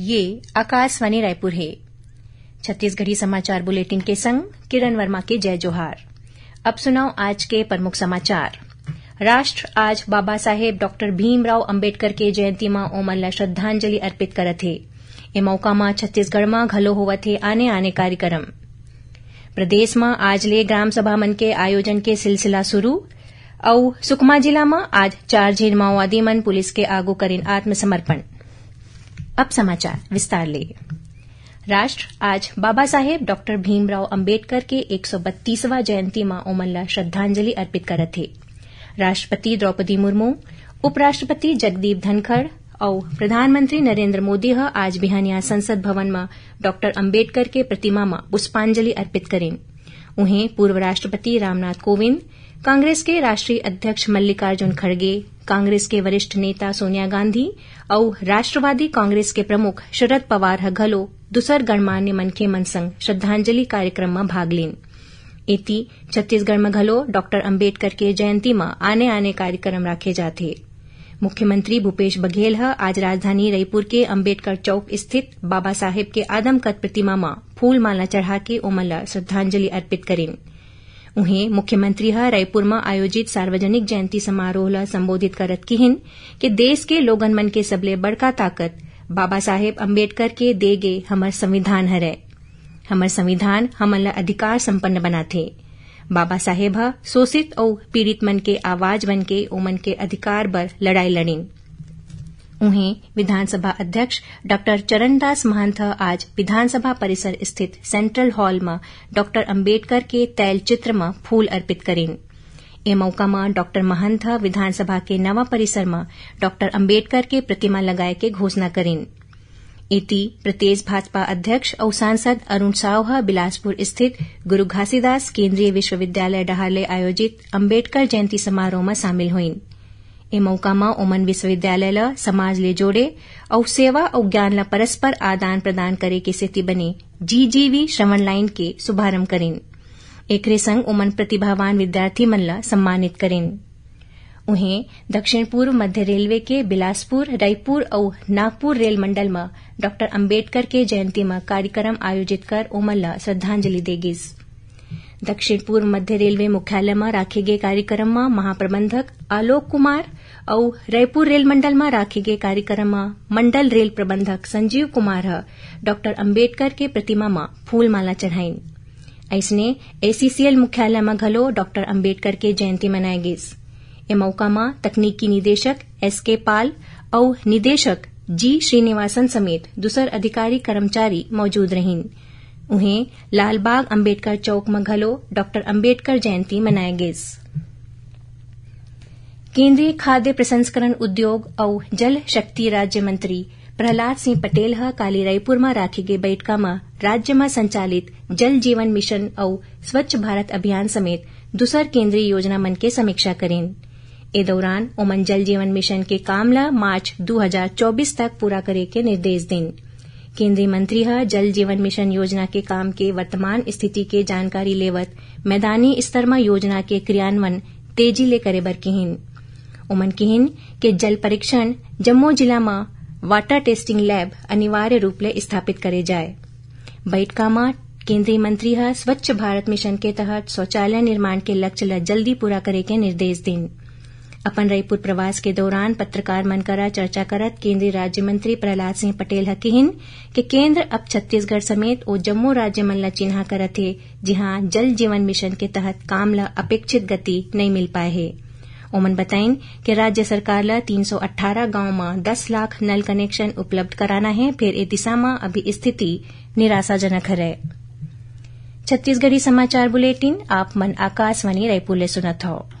ये आकाशवाणी रायपुर है छत्तीसगढ़ी समाचार बुलेटिन के संग किरण वर्मा के जय जोहार अब सुनाओ आज के प्रमुख समाचार राष्ट्र आज बाबा साहेब डॉक्टर भीमराव अंबेडकर के जयंती मां ओमन ला श्रद्धांजलि अर्पित करत थे ए मौका मां छत्तीसगढ़ में घलो हुआ थे आने आने कार्यक्रम प्रदेश में आज ले ग्राम सभा मन के आयोजन के सिलसिला शुरू और सुकमा जिला में आज चार झीन माओवादी मन पुलिस के आगू करें आत्मसमर्पण अब समाचार विस्तार ले राष्ट्र आज बाबा साहेब डॉक्टर भीमराव अंबेडकर के 132वां जयंती मां ओमल्ला श्रद्धांजलि अर्पित कर थे राष्ट्रपति द्रौपदी मुर्मू उपराष्ट्रपति जगदीप धनखड़ और प्रधानमंत्री नरेन्द्र मोदी हा आज बिहानिया संसद भवन में डॉक्टर अम्बेडकर के प्रतिमा में पुष्पांजलि अर्पित करें उन्हें पूर्व राष्ट्रपति रामनाथ कोविंद कांग्रेस के राष्ट्रीय अध्यक्ष मल्लिकार्जुन खड़गे कांग्रेस के वरिष्ठ नेता सोनिया गांधी और राष्ट्रवादी कांग्रेस के प्रमुख शरद पवार ह घलो दुसर गणमान्य मनखे मन संग श्रद्धांजलि कार्यक्रम में भाग लीन इति छत्तीसगढ़ में घलो डॉ अम्बेडकर के जयंती में आने आने कार्यक्रम राखे जाते मुख्यमंत्री भूपेश बघेल है आज राजधानी रायपुर के अम्बेडकर चौक स्थित बाबा साहेब के आदमकद प्रतिमा में फूलमाला माला चढ़ा के ओमन श्रद्धांजलि अर्पित करेंगे उन्हें मुख्यमंत्री रायपुर में आयोजित सार्वजनिक जयंती समारोह ल संबोधित करत कीहिन कि देश के लोगन मन के सबले बड़का ताकत बाबा साहेब अम्बेडकर के दे गए हमर संविधान है हमर संविधान हमल अधिकार संपन्न बनाथे बाबा साहेब शोषित और पीड़ित मन के आवाज बन के ओमन के अधिकार पर लड़ाई लड़िन उन्हें विधानसभा अध्यक्ष डॉ चरणदास महंत आज विधानसभा परिसर स्थित सेन्ट्रल हॉल में डॉ अम्बेडकर के तैलचित्र में फूल अर्पित करें ए मौका में डॉ महंत विधानसभा के नवा परिसर में डॉ अम्बेडकर के प्रतिमा लगाए के घोषणा करीन इति प्रदेश भाजपा अध्यक्ष और सांसद अरुण साव बिलासपुर स्थित गुरु घासीदास केंद्रीय विश्वविद्यालय डहाले आयोजित अम्बेडकर जयंती समारोह में शामिल हुई એ મૌકામાં ઓમન વિશ્વવિદ્યાલયલા समाज ले जोड़े और सेवा और ज्ञान ला परस्पर आदान प्रदान करे के स्थिति बने जी जीवी श्रवण लाइन के शुभारंभ करें एक संग ओमन प्रतिभावान विद्यार्थी मन ला सम्मानित करें उन्हें दक्षिण पूर्व मध्य रेलवे के बिलासपुर रायपुर और नागपुर रेल मंडल में डॉक्टर अम्बेडकर के जयंती में कार्यक्रम आयोजित कर ओमन ला श्रद्धांजलि देगी दक्षिण पूर्व मध्य रेलवे मुख्यालय में राखे गए कार्यक्रम में महाप्रबंधक आलोक कुमार रायपुर रेल मंडल में राखे गए कार्यक्रम में मंडल रेल प्रबंधक संजीव कुमार डॉ अंबेडकर के प्रतिमा प्रतिमाમાં फूलमाला चढ़ाई ऐसने एसीसीएल मुख्यालय में घलो डॉ अंबेडकर के जयंती मनाये गीस ए मौका में तकनीकी निदेशक एस के पाल औ निदेशक जी श्रीनिवासन समेत दूसर अधिकारी कर्मचारी मौजूद रहिन उन्हें लालबाग अम्बेडकर चौक में घलो डॉक्टर अम्बेडकर जयंती मनाये गईस केन्द्रीय खाद्य प्रसंस्करण उद्योग और जल शक्ति राज्य मंत्री प्रहलाद सिंह पटेल ह काली रायपुर में राखी गई बैठक में राज्य में संचालित जल जीवन मिशन और स्वच्छ भारत अभियान समेत दूसर केन्द्रीय योजना मन के समीक्षा करें ए दौरान ओमन जल जीवन मिशन के काम ल मार्च 2024 हजार चौबीस तक पूरा करे के निर्देश दें केन्द्रीय मंत्री है जल जीवन मिशन योजना के काम के वर्तमान स्थिति के जानकारी लेवत मैदानी स्तर म योजना के क्रियान्वयन तेजी ले करे बर ومن کہیں کہ জল পরীক্ষা জম্মু जिल्हाમાં વાટા ટેસ્ટિંગ લેબ અનિવાર્ય રૂપલે સ્થાપિત કરે જાય બાઈટ કામા કેન્દ્રીય મંત્રી હ સ્વચ્છ ભારત મિશન કે તહત શૌચાલય નિર્માણ કે લક્ષ્ય લા જલ્દી પૂરા કરે કે નિર્દેશ દિન અપન रायपुर પ્રવાસ કે દોરાન પત્રકાર મનકરા ચર્ચા કરેત કેન્દ્રીય રાજ્ય મંત્રી પ્રલાદસિંહ પટેલ હ કે કેન્દ્ર અપ છત્તીસગઢ સહિત ઓ જમ્મુ રાજ્ય મલ્લા ચિન્હા કરે છે जिहां જલ જીવન મિશન કે તહત કામલા અપેક્ષિત ગતિ નહી મળ પાહે ओमन बताएं कि राज्य सरकारला तीन सौ अठारह गांवમાં દસ લાખ નલ કનેક્શન ઉપલબ્ધ કરાના है फिर ए दिशा में अभी स्थिति निराशाजनक है छत्तीसगढ़ी समाचार बुलेटिन आप मन आकाशवाणी रायपुर ले सुनत हौं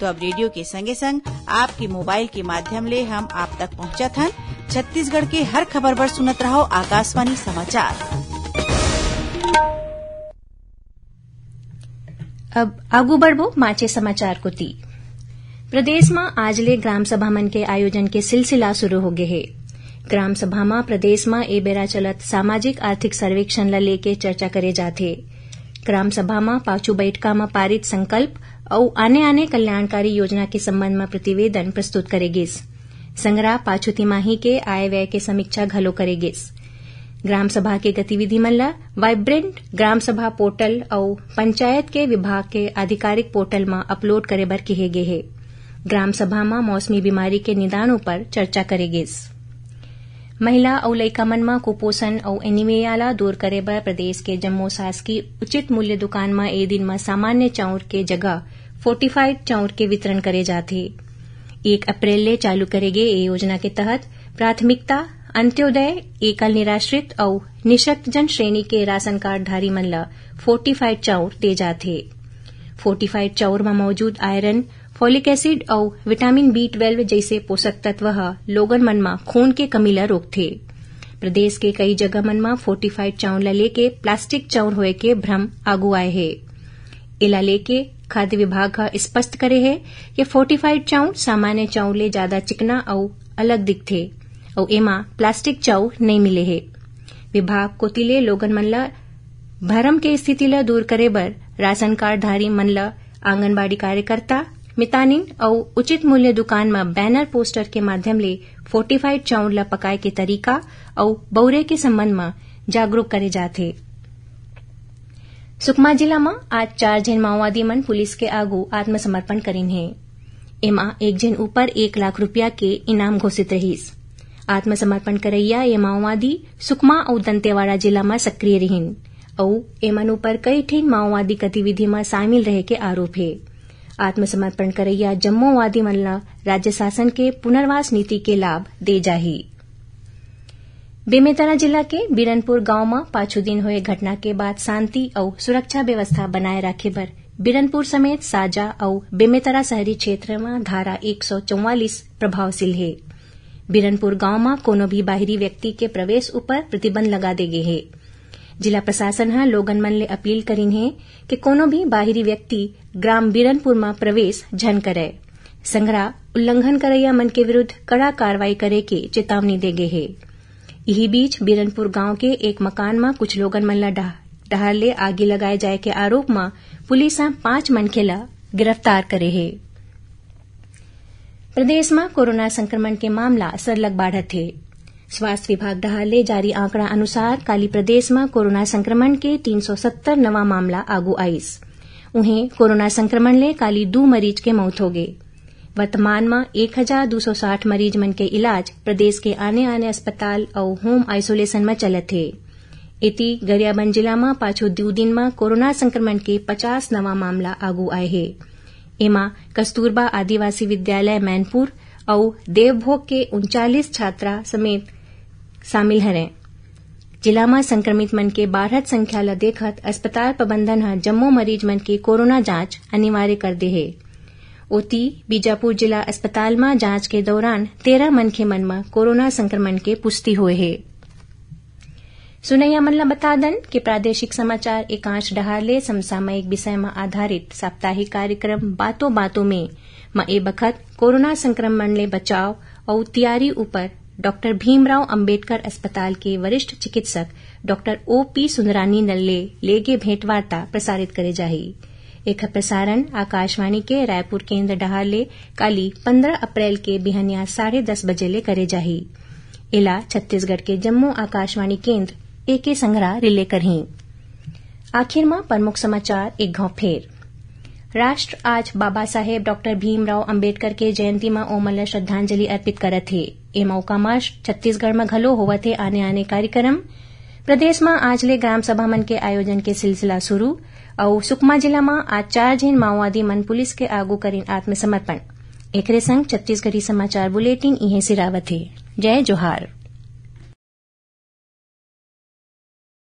तो अब रेडियो के संगे संग आपके मोबाइल के माध्यम ले हम आप तक पहुँचा था छत्तीसगढ़ के हर खबर पर सुनत रहो आकाशवाणी समाचार अब आगू बढ़बो माचे समाचार को ती प्रदेश में आज ले ग्राम सभा मन के आयोजन के सिलसिला शुरू हो गए है ग्राम सभा में प्रदेश में ए बेरा चलत सामाजिक आर्थिक सर्वेक्षण लेके चर्चा करे जाते ग्राम सभा में पाछू बैठका में पारित संकल्प और आने आने कल्याणकारी योजना के संबंध में प्रतिवेदन प्रस्तुत करेगीस संग्रह पाछुती तिमाही के आय व्यय की समीक्षा घलो करेगीस ग्राम सभा के गतिविधि मल्ला वाइब्रेंट ग्राम सभा पोर्टल और पंचायत के विभाग के आधिकारिक पोर्टल में अपलोड करे बर कहे गए है ग्राम सभा में मौसमी बीमारी के निदानों पर चर्चा करेगेस महिला और लयिका मन में कुपोषण और एनिमेला दूर करे बर प्रदेश के जम्मू शासकीय उचित मूल्य दुकान में ए दिन में सामान्य चाउर के जगह फोर्टिफाइड चाउर के वितरण करे जाते एक अप्रैल ले चालू करे ये योजना के तहत प्राथमिकता अंत्योदय एकल निराश्रित और निशक्तजन श्रेणी के राशन कारडधारी मन ल फोर्टिफाइड चाउर दे जाते फोर्टिफाइड चाउर में मौजूद आयरन फोलिक एसिड और विटामिन बी ट्वेल्व जैसे पोषक तत्व लोगन मन में खून के कमी ल थे प्रदेश के कई जगह मन में फोर्टिफाइड चाउर ल लेके प्लास्टिक चाउर होए के भ्रम आगू आए है इला लेके खाद्य विभाग ह स्पष्ट करे हे कि फोर्टिफाइड चाऊ सामान्य चाऊ ले ज्यादा चिकना और अलग दिखथे औ एमा प्लास्टिक चाऊ नहीं मिले हे विभाग कोती ले लोगन मन भरम के स्थिति ल दूर करे बर राशन कारडधारी मन आंगनबाड़ी कार्यकर्ता मितानिन और उचित मूल्य दुकान में बैनर पोस्टर के माध्यम ले फोर्टिफाइड चाउर ल पकाए के तरीका और बौरे के संबंध में जागरूक करे जाते सुकमा जिला में आज चार जन माओवादी मन पुलिस के आत्मसमर्पण करीन है एमा एक જૈન ऊपर एक लाख रूपया के इनाम घोषित રહીશ आत्मसमर्पण करैया ये माओवादी सुकमा और दंतेवाड़ा जिला में सक्रिय रहीन और एमन ऊपर कई ठीन माओवादी गतिविधि में शामिल रहे के आरोप है आत्मसमर्पण करैया जम्मूवादी मल्ला राज्य शासन के पुनर्वास नीति के लाभ दे जाही बेमेतरा जिला के बिरनपुर गांव में पाछू दिन हुए घटना के बाद शांति और सुरक्षा व्यवस्था बनाए रखे पर बिरनपुर समेत साजा और बेमेतरा शहरी क्षेत्र में धारा एक सौ चौवालीस बिरनपुर गांव में कोनो भी बाहरी व्यक्ति के प्रवेश ऊपर प्रतिबंध लगा दे गे हे जिला प्रशासन है लोगन मन ले अपील करी है कि कोनो भी बाहरी व्यक्ति ग्राम बिरनपुर में प्रवेश झन करे संग्रह उल्लंघन या मन के विरूद्व कड़ा कार्रवाई करे के चेतावनी दे गे हे इसी बीच बिरनपुर गांव के एक मकान में कुछ लोगन मन डहर ले आगे लगाए जाए के आरोप में पुलिस पांच मनखे ला गिरफ्तार करे है प्रदेश में कोरोना संक्रमण के मामला सरलग बाढ़ है स्वास्थ्य विभाग डहर ले जारी आंकड़ा अनुसार काली प्रदेश में कोरोना संक्रमण के तीन सौ सत्तर नवा मामला आगू आईस उन्हें कोरोना संक्रमण ले काली दो मरीज के मौत हो गई वर्तमान में एक हजार दो सौ साठ मरीज मन के इलाज प्रदेश के आने आने अस्पताल और होम आइसोलेशन में चलत थे इति गरियाबंद जिला में पाछो दो दिन में कोरोना संक्रमण के पचास नवा मामला आगू आए है એમાં कस्तूरबा आदिवासी विद्यालय मैनपुर और देवभोग के उनचालीस छात्रा समेत शामिल हैं जिला में संक्रमित मन के बारह संख्या देखत अस्पताल प्रबंधन जम्मू मरीज मन के कोरोना जांच अनिवार्य कर दे है ओती बीजापुर जिला अस्पताल में જાંચ के दौरान તેરા મનખે મનમાં कोरोना संक्रमण के पुष्टि हुए है સુનૈયા મલ્લા બતાદન કે પ્રાદેશિક સમાચાર એકાંશ ડહારલે સમસામયિક વિષયમાં આધારિત સાપ્તાહિક કાર્યક્રમ બાતો બાતો મેમાં એ વખત કોરોના સંક્રमणને બચાવ और तैयारी ऊपर डॉ भीमराव अंबेडकर अस्पताल के वरिष्ठ चिकित्सक डॉ ओपी सुंदरानी नल्ले लेगे भेंटवार्ता प्रसारित करे जाही एक प्रसारण आकाशवाणी के रायपुर केंद्र डहार ले काली पंद्रह अप्रैल के बिहनिया साढ़े दस बजे ले करे जाही इला छत्तीसगढ़ के जम्मू आकाशवाणी केंद्र एके संग्रह रिले करही आखिर प्रमुख समाचार एक फेर राष्ट्र आज बाबा साहेब डॉक्टर भीमराव अंबेडकर के जयंती मां ओमल श्रद्धांजलि अर्पित कर थे ए मौका मां छत्तीसगढ़ में घलो होवत थे आने आने कार्यक्रम प्रदेश में आज ले ग्राम सभा मन के आयोजन के सिलसिला शुरू અઉ સુકમા જિલ્લામાં આજ ચાર જૈન માઓવાદી મન पुलिस के आगू કરીને આત્મસમર્પણ એકરે સંગ છત્તીસગઢી સમાચાર બુલેટિન इहे से रावत थे जय जोहार